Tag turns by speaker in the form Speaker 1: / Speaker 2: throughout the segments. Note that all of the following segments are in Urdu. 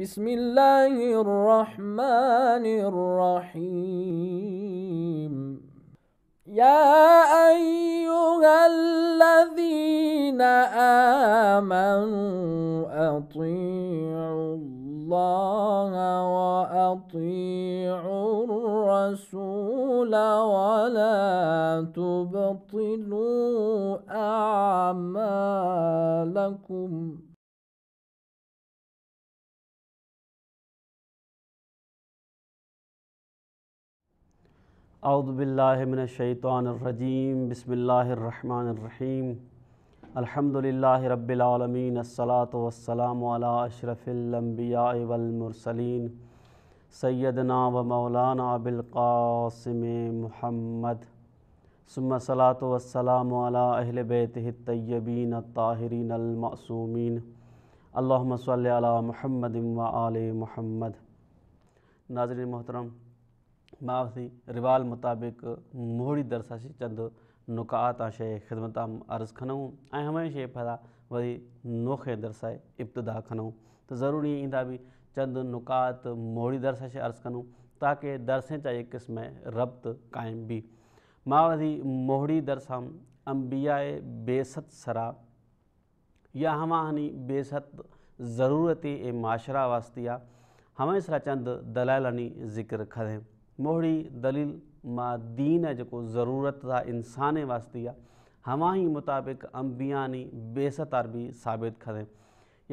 Speaker 1: بسم الله الرحمن الرحيم يا أيها الذين آمنوا أطيعوا الله وأطيعوا الرسول ولا تبطلوا أعمالكم اعوذ باللہ من الشیطان الرجیم بسم اللہ الرحمن الرحیم الحمد اللہ رب العالمین صلاط والسلام علیہ اشرف الانبیاء والمرسلین سیدنا و مولانا بالقاسم محمد ثم صلاۃ والسلام علیہ اہل بی الطیبین الطاہرین المعصومین اللہم صلی علی محمد و آل محمد ناظرین محترم मावसी रिवाल मुताबिक़ मोहड़ी दरसा शइ चंदु नुकात आ शइ ख़िदमत अर्ज़ खनऊं ऐं हमेशह वरी नोखे ऐं दरसा ऐं इब्तिदा खनऊं त ज़रूरी ईंदा बि चंद नुकात मोहड़ी दरिसा शइ अर्ज़ु कंदुमि ताकी दरसे चाहे क़िस्म रब्त क़ाइमु बि मां वरी मोहड़ी दरसा अंबिया बेसत सरा या हवा हानी बेसत ज़रूरती ऐं माशरा वास्ती आहे हमेशह चंद दलाली ज़िक्र करे موہڑی دلیل ما دین ہے جو ضرورت تھا انسان واسطی ہے آ ہی مطابق انبیانی بےسط آر بھی ثابت کردیں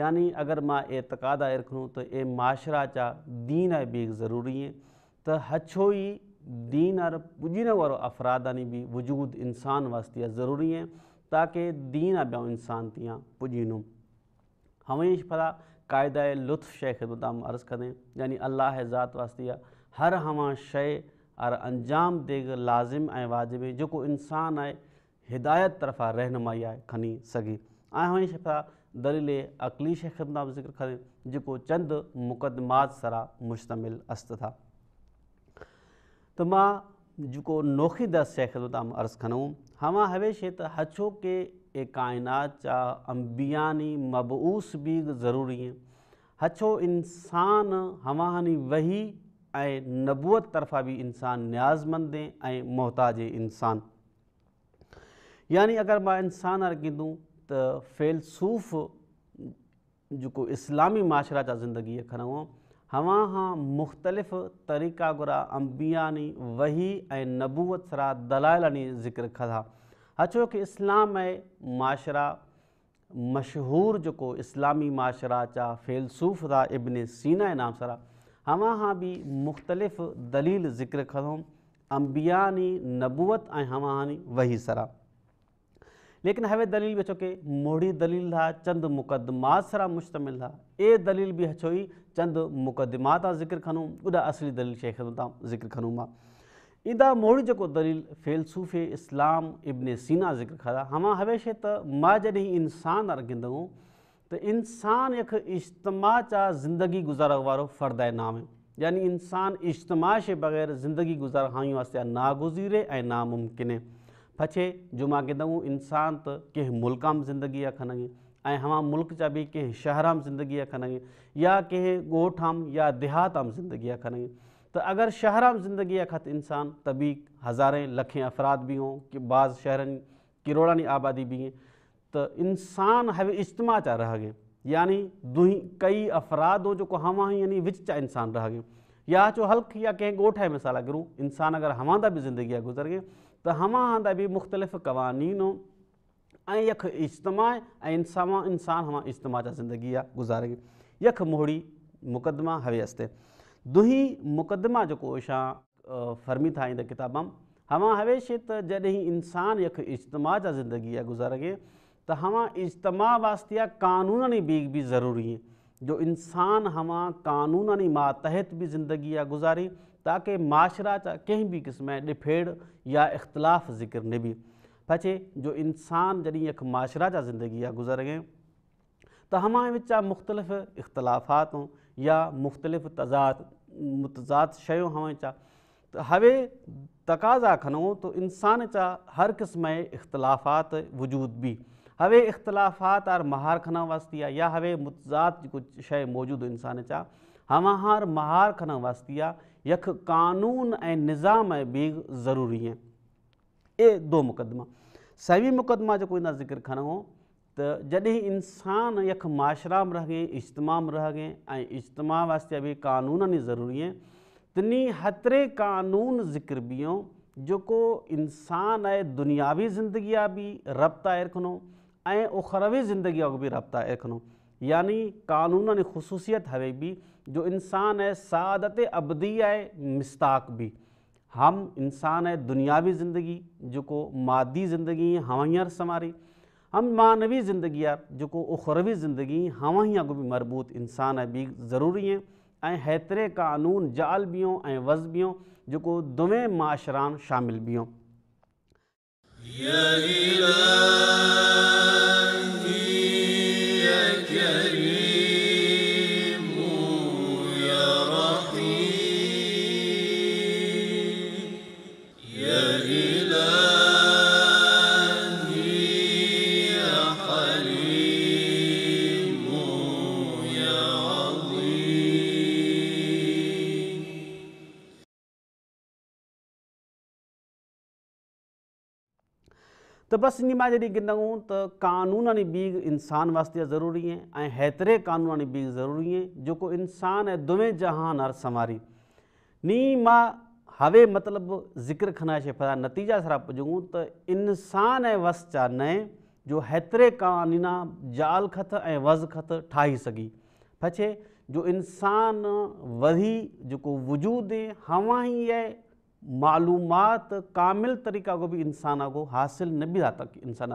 Speaker 1: یعنی اگر ما اعتقاد آئے عرق تو اے معاشرہ چاہ دین ہے بھی ضروری ہے تو ہچھوئی دین اور پوجینے وارو افرادانی بھی وجود انسان واسطی ہے ضروری ہے تاکہ دین آ انسان تیاں پجینوں ہمیں اس فلا قائدہ لطف شے خدمت عرض کردیں یعنی اللہ ہے ذات واطی آ ہر ہما شے اور انجام دے گا لازم اے واجب جو انسان آئے ہدایت طرفہ رہنمائی آئے کھنی سگی آئے ہمیں کا دلیل اقلی کریں جو چند مقدمات سرا مشتمل است تھا تو ماں نوخی در سیک کھنوں ہما ہاں ہمیشہ حچوں کے اے کائنات چا انبیانی مبعوث بھی ضروری ہیں ہچو انسان حوا وحی نبوت طرفہ بھی انسان نیاز نیازمندے محتاج انسان یعنی اگر میں انسان ارگی دوں تو فیلسوف جو کو اسلامی معاشرہ چاہ زندگی ہے ہوں ہواں ہاں مختلف طریقہ گرا امبیاانی وہی نبوت سرا دلائلانی ذکر کردہ اچھا کہ اسلام ہے معاشرہ مشہور جو کو اسلامی معاشرہ چاہ فیلسوف تھا ابن سینہ نام سرا हवा खां भी मुख़्तलिफ़ दलील ज़िक्र कंदुमि अंबियानी नबूत ऐं हवा वही सरा लेकिन हवे दलील भी छो मोड़ी दलील था चंद मुक़दमा सरा मुश्तमिल था ए दलील भी हछो ई चंद मुकदमा था ज़िक्र कंदुमि उदा असली दलील शइ जिक्र कंदुमि मां ईद मोहड़ी जेको दलील फ़ेलसुफ़े इस्लाम सीना ज़िक्र कया हवा हवेश माँ जैसे इंसान अर्गिंदुमि تو انسان ایک اجتماع چاہ زندگی گزارا والوں فردہ نام ہے یعنی انسان اجتماع اجتماعے بغیر زندگی گزارا ہائیں وسیاں ناگزیرے ناممکن ہے پچھے جو کے دوں انسان تو تے ملکام زندگیا کن ہیں ہمام ملک چاہ بھی کہ کہرام زندگیا کنگیں یا کئی گوٹام یا دیہات آ زندگی کھنیں تو اگر شہرام زندگی کا خط انسان ہی ہزاریں لکھیں افراد بھی ہوں کہ بعض شہر کروڑانی آبادی بھی ہیں त इंसानु हवे चा जा रहज यानी दुई कई अफ़राद हो जो हवा यानी विच चा इंसान रह गु या जो हल्क या कें गोठ है मिसाल घिरूं इंसान अगर हमां दा भी ज़िंदगी गुजर गए तो हवा हंधा भी मुख़्तलिफ़ कवानीन हो यख इजतमा इंसान इंसान इंसानु हवा इज्तमा जा ज़िंदगी आहे गुज़ारे यख मोहड़ी मुकदमा हवे हवियसि दुही मुक़दमा जो छा फ़र्मी था ईंदा किताब हवा हवेश जैसे इंसान यख इजतमा चा ज़िंदगी आहे गुज़ारगे تو ہما اجتماع واسطیہ قانونی بیگ بھی ضروری ہیں جو انسان ہاں قانونی ماتحت بھی زندگی گزاری تاکہ معاشرہ جا کہیں بھی قسم کے ڈفیڑ یا اختلاف ذکر بھی پچھے جو انسان ایک معاشرہ جا یا گزر گئے تو ہما اختلافات ہوں یا مختلف تضاد متضاد شئیوں ہمیں وا تو ہوے تقاضا کھنوں تو انسان چا ہر قسم اختلافات وجود بھی हवे इख़्तिलाफ़ात आर महार खन वास्ती आहे या हवे मुतज़ात जी कुझु शइ मौजूदु इंसान जा हव हार महार खास्ती आहे यख क़ानून ऐं निज़ाम ऐं बि ज़रूरी आहिनि ऐं दो मुक़दमा सवी मुक़दमा जेको ईंदा ज़िक्र खनि त जॾहिं इंसान यख माशरा में रहज इज्तमा रहं ऐं इज्तमा वास्ते बि क़ानून ई ज़रूरी आहिनि तिनी हतरे क़ानून ज़िक्र बियो जेको इंसान आहे दुनियावी ज़िंदगी आहे बि रब्तार खनो این اخروی زندگی اگو بھی رابطہ ایکنو یعنی قانون خصوصیت ہوئے بھی جو انسان ہے سعادت ابدی ہے مستاق بھی ہم انسان ہے دنیاوی زندگی جو کو مادی زندگی ہے ہمیں سماری ہم مانوی زندگی یار جو اخروی زندگی ہمیں اگو بھی مربوط انسان ہے بھی ضروری ہیں این ہیترے قانون جعل بیوں جو کو دویں معاشران شامل بیوں يا إله त बसि हीअं मां जॾहिं गंदुमि तो क़ानून बीघ इंसानु वास्ती जा ज़रूरी है हैतरे हेतिरे क़ानून ऐं बीघ ज़रूरी जेको इंसानु ऐं दुए जहान आर संवारी नी माँ हवे मतलब जिक्र खना शे फैदा नतीजा सरा पुजूँ तो इंसान है वस जा न जो हैतरे कानी ज़ाल खत ए वज़ खत ठाही सघी पछे जो इंसान इंसानु वधी वजूद है हवा ही है معلومات کامل طریقہ کو بھی انسان کو حاصل نہ بھی تک انسان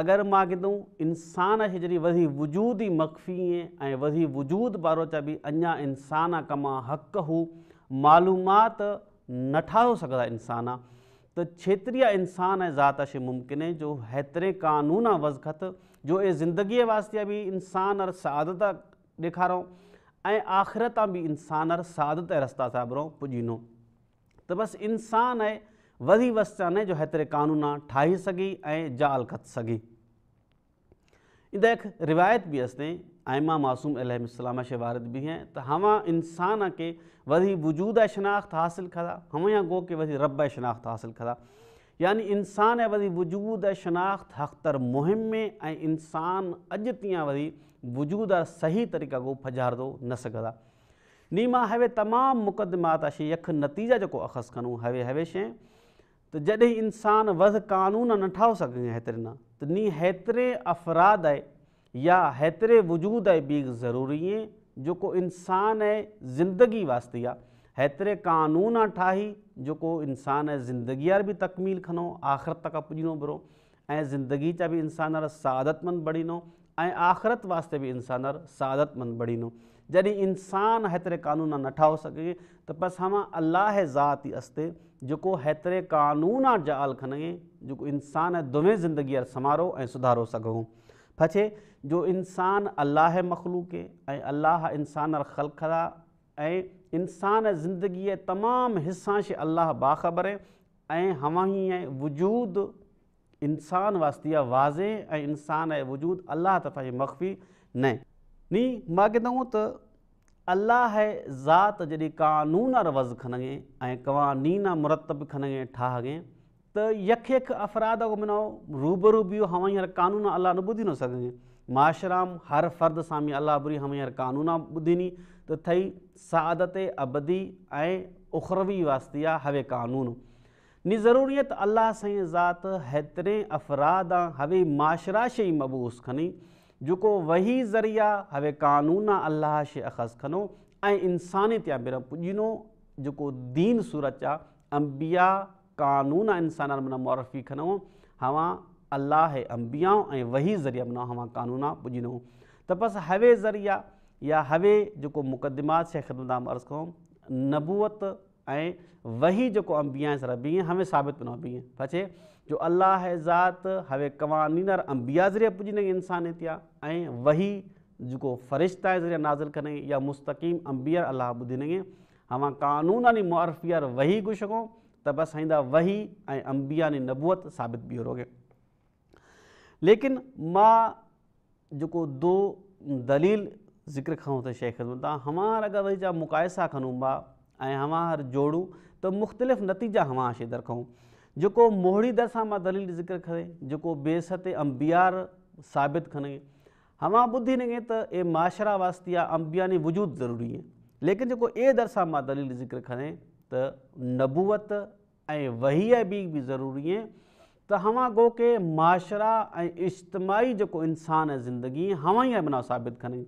Speaker 1: اگر ماں کدوں انسان ہے وزی وجود ہی مخفی وزی وجود باروچہ بھی انیا انسان کما حق ہو معلومات نا تو سکتا انسان تو چتتری انسان ہے ذات ممکن ہے جو حترے قانونا وضخط جو اے زندگی واستیا بھی انسان ر سعدت ڈکھاروں آخر تب بھی انسان اور سعدت رستہ سے بروں پُجینوں تو بس انسان ہے وزی وری جو چاہے جوتر ٹھائی سگی اے جال کت سگی دیکھ روایت بھی اس نے ایما معصوم علیہ السلامہ شبارت بھی ہیں تو ہم انسانہ کے وزی وجود شناخت حاصل کرا ہمیں گو کے وزی رب شناخت حاصل کھدا یعنی انسان وزی وجود شناخت حق تر مہم میں اے انسان اجتیاں وزی وجود صحیح طریقہ کو پھجار دو نہا नीमा हवे तमामु मुक़दमात अशे यख नतीजा जेको अखस कंदो हवे हवे शइ त जॾहिं इंसानु वध क़ानून न ठाही सघे हेतिरे न त नी हेतिरे अफ़राद आहे या हेतिरे वजूद आहे ॿी ज़रूरीअ जेको इंसान ऐं ज़िंदगी वास्ते आहे हेतिरे क़ानून आहे ठाही जेको इंसान ऐं ज़िंदगीअ वारे बि तकमील खनो आख़िरत तक पुॼणो पुरो ऐं ज़िंदगी जा बि इंसान सादत मंद बड़ीनो ऐं आख़िरत वास्ते बि इंसानु सादतमंद बड़ींदो जॾहिं इंसानु हेतिरे क़ानून न ठाही सघे त बसि हवा अलाह ज़ाती अस्ते जेको हेतिरे कानूनात जा आल खें जेको इंसानु दुवें ज़िंदगीअ समारो ऐं सुधारो सघूं फचे जो इंसानु अलाह मख़लूके ऐं अलाह इंसान ख़लखदा ऐं इंसानु ज़िंदगीअ तमामु हिसा शइ अलाह बाख़र आहे ऐं हवा ईअं वजूदु इंसानु वास्तीअ वाज़े ऐं इंसान ऐं वजूदु अलाह तफ़ा ई मखफ़ी न नी मां कंदुऊं त अलाह ज़ात जॾहिं क़ानून रवज़ खने ऐं क़वानी मुरतब खन गें त यख यख अफ़राद मिन रूबरू बि हव हींअर कानून अलाह न ॿुधी न सघे माशराम हर फर्द सां बि अलाह बुरी हमे हींअर कानून आहे ॿुधी त थई सादत अबदी ऐं उखरवी वास्ती आहे हवे क़ानून नी ज़रूरीत अलाह साईं ज़ात हेतिरे अफ़राद आहे हवे माशरा शइ मबूस खनिईं جوکو وہی ذریعہ ہوے قانونا اللہ شخص کنوئی انسانیت یا میرا پوجین جوکو دین سورج آ امبیا قانونا انسان من مورفی کنو حوا اللہ ہے امبیاں وہی ذریعہ من ہوا قانون پوجنوں تو بس ہوے ذریعہ یا ہوے جو مقدمات سے خدمت عرص کو نبوت ऐं वही जेको अंबियाए सर बीहे हमें साबित न बीहे बचे जो अलाह ज़ात हवे क़वानी अंबिया ज़रिए पुॼी नई इंसानियत या ऐं वही जेको फ़रिश्ता जे ज़रिए नाज़िल कंदे या मुस्तक़ीम अंबियर अलाह ॿुधी लॻे हवा क़ानून आनी मुआरफियर वही घु सघूं त बसि आईंदा वही ऐं अंबियानी नबूअत साबितु बीहो रोगे लेकिन मां जेको दो दलील ज़िक्र खऊं अथई शेख ख़िदमत तव्हां हमार अगरि वरी जा मुक़ायसा खणूं मां ऐं हवा हर जोड़ूं त मुख़्तलिफ़ नतीजा हवा शइ दरखऊं जेको मोहड़ी दर सां मां दलील ज़िक्र करे जेको बेस ते अंबियार साबित खणे हवा ॿुधी लॻे त ए माशरा वास्ती आहे अंबियानी वजूद ज़रूरी आहे लेकिन जेको ए दरिसा मां दलील ज़िक्र खणियां त नबूअत ऐं वही ॿी बि ज़रूरी आहे त हवा गोके माशरा ऐं इजतमाही जेको इंसानु आहे ज़िंदगी हवाई बिना साबित कंदई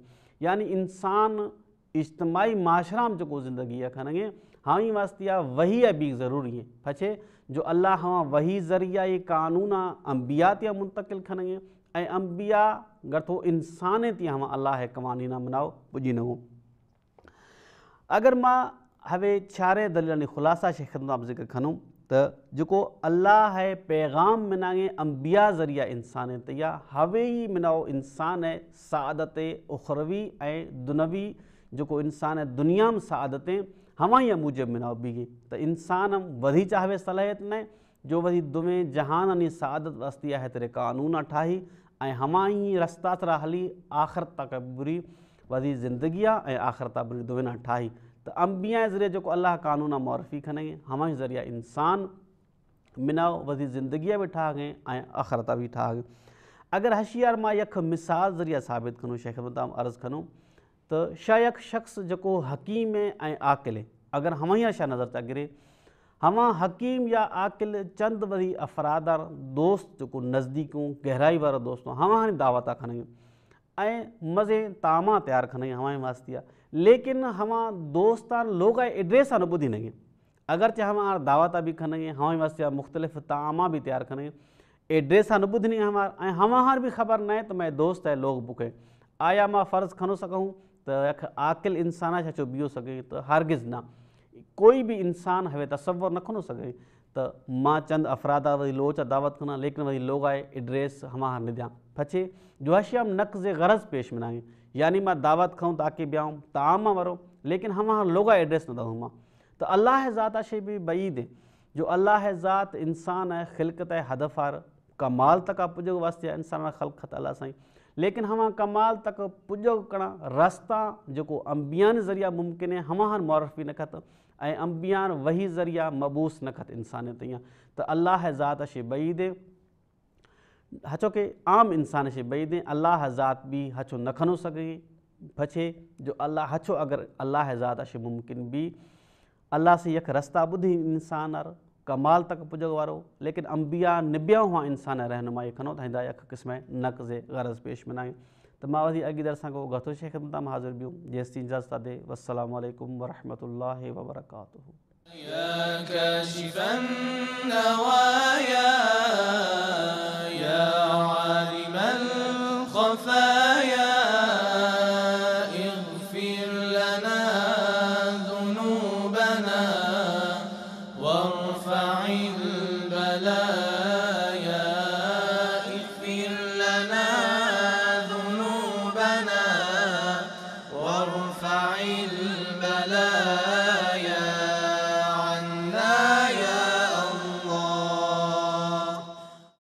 Speaker 1: यानि इंसानु اجتماعی معاشرہ ہم چکو زندگی ہے کھانا گے ہمی آ وحی ابھی ضروری ہے پچھے جو اللہ حا وحی ذریعہ یہ قانون انبیاء تیا منتقل گے اے انبیاء امبیا انسانے انسان تیاں اللہ ہے قوانینا مناؤ نہ ہو اگر میں ہوے چھارے دلیلانی خلاصہ شیخ خدمت آپ ذکر کھانوں تو جو اللہ ہے پیغام منگیں انبیاء ذریعہ انسان تیا ہوے مناؤ انسان ہے سعادت اخروی دنوی جو کو انسان دنیا میں سادتیں ہمائی اموجب مینا بیگیں انسان ہم ودی چاہوے صلاحیت نے جو دمیں جہان انی سعادت رستی ہے ترے اٹھائی ٹھاہی ہم رستہ ترہ حلی آخر تقبری زندگیاں آخر تک بری دن ٹھہ تو ام بی ذریعے جو ال کھنے گئے ہم ذریعہ انسان مناؤ وی زگیا بھی ٹھا گئے ٹھاگیں آخر تب ٹھا گئے اگر ہشیار ما یک مثال ذریعہ ثابت شیخ مطام عرض کن تو شایق شخص جو کو حکیم ہے ہے اگر ہم شاہ نظر چاہ گرے ہماں حکیم یا آقل چند وی افرادار دوست جو کو نزدیکوں گہرائی والا دوست ہم دعوت اے مزے تامہ تیار کھنے ہیں ہم واستیا لیکن ہمیں دوستان لوگ ایڈریس آنے بودھی نہیں ہیں اگرچہ ہمار دعوت بھی کھانے ہمیا مختلف تاما بھی تیار کھنے ہیں ایڈریس آنے بودھی نہیں ہیں ہما ہار بھی خبر نہیں ہے تو میں دوست ہے لوگ بکیں آیا میں فرض کھنو سکا ہوں آقل انسانا آکل انسان بیو سکے تو ہرگز نہ کوئی بھی انسان ہوئے تصور نہ کھنو سکے تو ماں چند افراد آ وی لوچا دعوت کھنا لیکن لوگ آئے ایڈریس ہمارا دیا پچھے جو ہشی ہم نقض غرض پیش میں آئیں یعنی ماں دعوت کھوں تاکہ بیااؤں تمام ورو ہاں لیکن لوگ آئے ایڈریس نہ دا دوں تو اللہ ذات آ بھی بئی دیں جو اللہ ذات انسان ہے خلقت ہے ہدف کمال تک آپ جو پو وسیا انسان خلقت اللہ سائیں لیکن ہمان کمال تک پجو کڑا رستہ جو کو انبیان ذریعہ ممکن ہے ہما ہر نکھت اے انبیان وہی ذریعہ مبوس نکھت انسان تیہاں تو اللہ ذات اشی شعی دے ہچو کہ عام انسان اشی بعید دے اللہ ذات بھی ہچو نکھنو سکے بچے جو اللہ ہچو اگر اللہ ذات اشی ممکن بھی اللہ سے یک رستہ بدھی انسان کمال تک پج والوں لیکن امبیا نبیاں ہاں انسان رہنمائی کنو تک قسمیں نق سے غرض پیش میں نہ تو اگی دیر سے حاضر بھی وسلام علیکم و رحمۃ اللہ وبرکاتہ